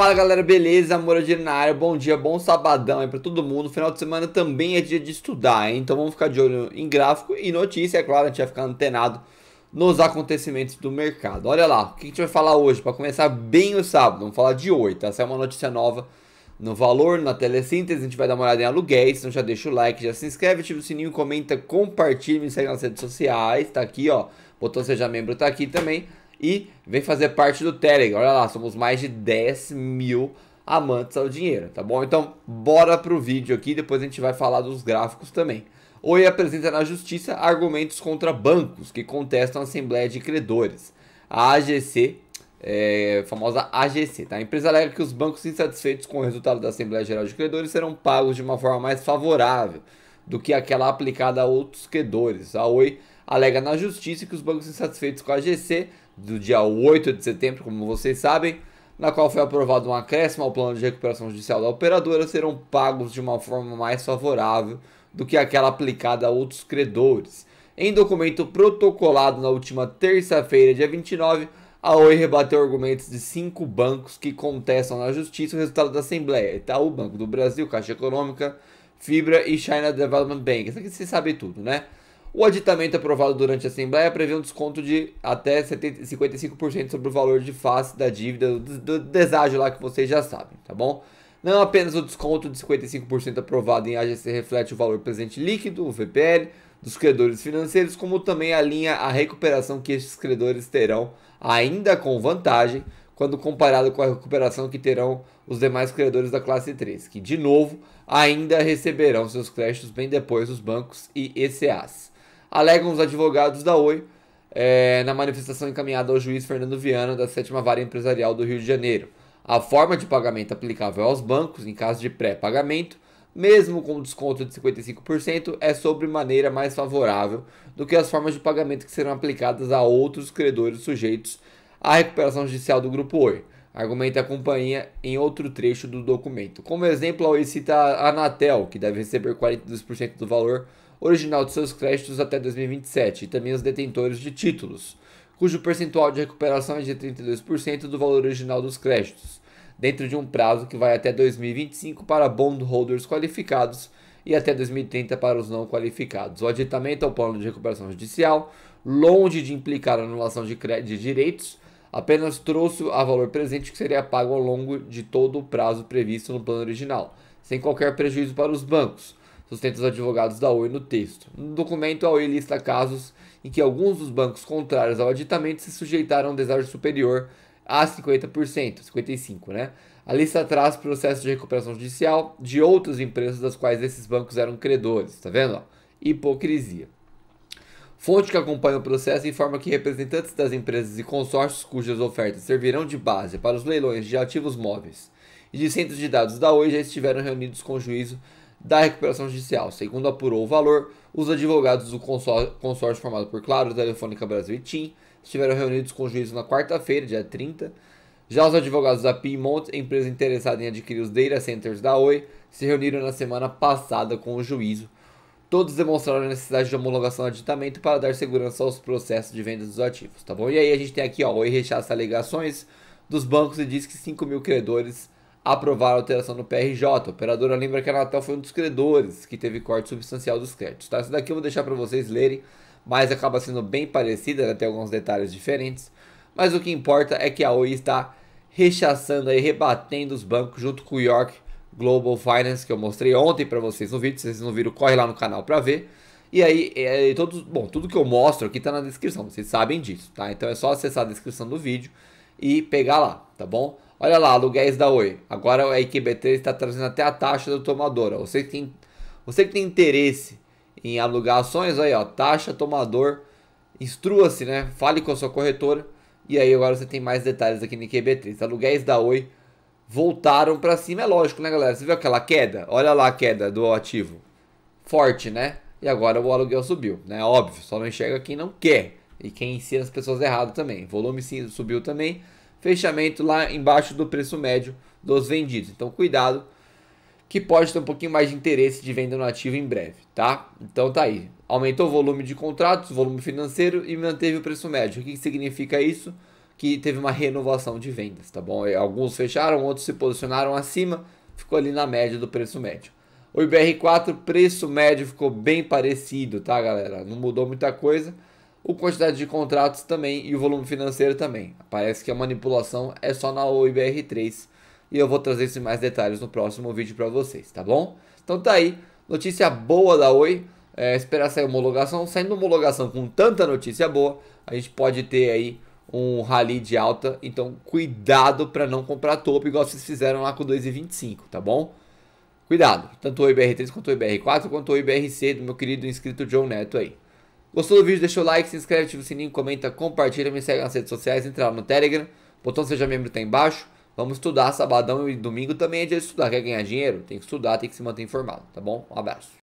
Fala galera, beleza? amor de área, bom dia, bom sabadão aí pra todo mundo. Final de semana também é dia de estudar, hein? então vamos ficar de olho em gráfico e notícia, é claro, a gente vai ficar antenado nos acontecimentos do mercado. Olha lá, o que a gente vai falar hoje? Para começar bem o sábado, vamos falar de 8. Essa é uma notícia nova no valor, na telesíntese, a gente vai dar uma olhada em aluguéis, então já deixa o like, já se inscreve, ativa o sininho, comenta, compartilha, me segue nas redes sociais, tá aqui ó, botão seja é membro tá aqui também e vem fazer parte do Telegram. Olha lá, somos mais de 10 mil amantes ao dinheiro, tá bom? Então, bora pro vídeo aqui, depois a gente vai falar dos gráficos também. Oi apresenta na justiça argumentos contra bancos que contestam a Assembleia de Credores. A AGC, é, famosa AGC, tá? A empresa alega que os bancos insatisfeitos com o resultado da Assembleia Geral de Credores serão pagos de uma forma mais favorável do que aquela aplicada a outros credores. A Oi alega na justiça que os bancos insatisfeitos com a AGC do dia 8 de setembro, como vocês sabem, na qual foi aprovado um acréscimo ao plano de recuperação judicial da operadora, serão pagos de uma forma mais favorável do que aquela aplicada a outros credores. Em documento protocolado na última terça-feira, dia 29, a Oi rebateu argumentos de cinco bancos que contestam na justiça o resultado da Assembleia: o Banco do Brasil, Caixa Econômica, Fibra e China Development Bank. Isso aqui você sabe tudo, né? O aditamento aprovado durante a Assembleia prevê um desconto de até 70, 55% sobre o valor de face da dívida, do, do deságio lá que vocês já sabem, tá bom? Não apenas o desconto de 55% aprovado em AGC reflete o valor presente líquido, o VPL, dos credores financeiros, como também alinha a recuperação que estes credores terão, ainda com vantagem, quando comparado com a recuperação que terão os demais credores da classe 3, que, de novo, ainda receberão seus créditos bem depois dos bancos e ECAs alegam os advogados da Oi é, na manifestação encaminhada ao juiz Fernando Viana da Sétima Vara Empresarial do Rio de Janeiro. A forma de pagamento aplicável aos bancos em caso de pré-pagamento, mesmo com desconto de 55%, é sobre maneira mais favorável do que as formas de pagamento que serão aplicadas a outros credores sujeitos à recuperação judicial do Grupo Oi argumenta a companhia em outro trecho do documento. Como exemplo, a OI cita a Anatel, que deve receber 42% do valor original de seus créditos até 2027, e também os detentores de títulos, cujo percentual de recuperação é de 32% do valor original dos créditos, dentro de um prazo que vai até 2025 para bondholders qualificados e até 2030 para os não qualificados. O aditamento ao é plano de recuperação judicial, longe de implicar anulação de, de direitos, apenas trouxe a valor presente que seria pago ao longo de todo o prazo previsto no plano original, sem qualquer prejuízo para os bancos, sustenta os advogados da Oi no texto. No documento, a Oi lista casos em que alguns dos bancos contrários ao aditamento se sujeitaram a um deságio superior a 50%, 55%, né? A lista traz processos de recuperação judicial de outras empresas das quais esses bancos eram credores, tá vendo? hipocrisia. Fonte que acompanha o processo informa que representantes das empresas e consórcios cujas ofertas servirão de base para os leilões de ativos móveis e de centros de dados da Oi já estiveram reunidos com o juízo da recuperação judicial. Segundo apurou o valor, os advogados do consórcio formado por Claro, Telefônica Brasil e TIM estiveram reunidos com o juízo na quarta-feira, dia 30. Já os advogados da Piedmont, empresa interessada em adquirir os data centers da Oi, se reuniram na semana passada com o juízo. Todos demonstraram a necessidade de homologação de aditamento para dar segurança aos processos de vendas dos ativos, tá bom? E aí a gente tem aqui, ó, Oi rechaça alegações dos bancos e diz que 5 mil credores aprovar a alteração no PRJ. A operadora lembra que a Natal foi um dos credores que teve corte substancial dos créditos. Tá? Isso daqui eu vou deixar para vocês lerem, mas acaba sendo bem parecida, né? tem alguns detalhes diferentes. Mas o que importa é que a Oi está rechaçando e rebatendo os bancos junto com o York Global Finance, que eu mostrei ontem para vocês no vídeo. Se vocês não viram, corre lá no canal para ver. E aí, é, todos, bom, tudo que eu mostro aqui está na descrição, vocês sabem disso, tá? Então é só acessar a descrição do vídeo e pegar lá, tá bom? Olha lá, aluguéis da Oi. Agora a 3 está trazendo até a taxa do tomador. Você que tem, você que tem interesse em alugar ações, aí ó, taxa tomador, instrua-se, né? Fale com a sua corretora. E aí agora você tem mais detalhes aqui no KB3. Aluguéis da Oi voltaram para cima, é lógico, né, galera? Você viu aquela queda? Olha lá a queda do ativo. Forte, né? E agora o aluguel subiu, né? Óbvio, só não enxerga quem não quer e quem ensina as pessoas errado também. Volume sim, subiu também fechamento lá embaixo do preço médio dos vendidos. Então cuidado que pode ter um pouquinho mais de interesse de venda no ativo em breve, tá? Então tá aí. Aumentou o volume de contratos, volume financeiro e manteve o preço médio. O que significa isso? Que teve uma renovação de vendas, tá bom? Alguns fecharam, outros se posicionaram acima, ficou ali na média do preço médio. O IBR4, preço médio ficou bem parecido, tá, galera? Não mudou muita coisa o quantidade de contratos também e o volume financeiro também. Parece que a manipulação é só na OIBR3 e eu vou trazer esses mais detalhes no próximo vídeo para vocês, tá bom? Então tá aí, notícia boa da Oi, é, esperar sair homologação, saindo homologação com tanta notícia boa, a gente pode ter aí um rally de alta, então cuidado para não comprar topo igual vocês fizeram lá com 2,25, tá bom? Cuidado, tanto o IBR3 quanto o IBR4, quanto o IBRC do meu querido inscrito John Neto aí. Gostou do vídeo? Deixa o like, se inscreve, ativa o sininho, comenta, compartilha, me segue nas redes sociais, entra lá no Telegram. botão Seja Membro tá embaixo. Vamos estudar sabadão e domingo também é dia de estudar. Quer ganhar dinheiro? Tem que estudar, tem que se manter informado, tá bom? Um abraço.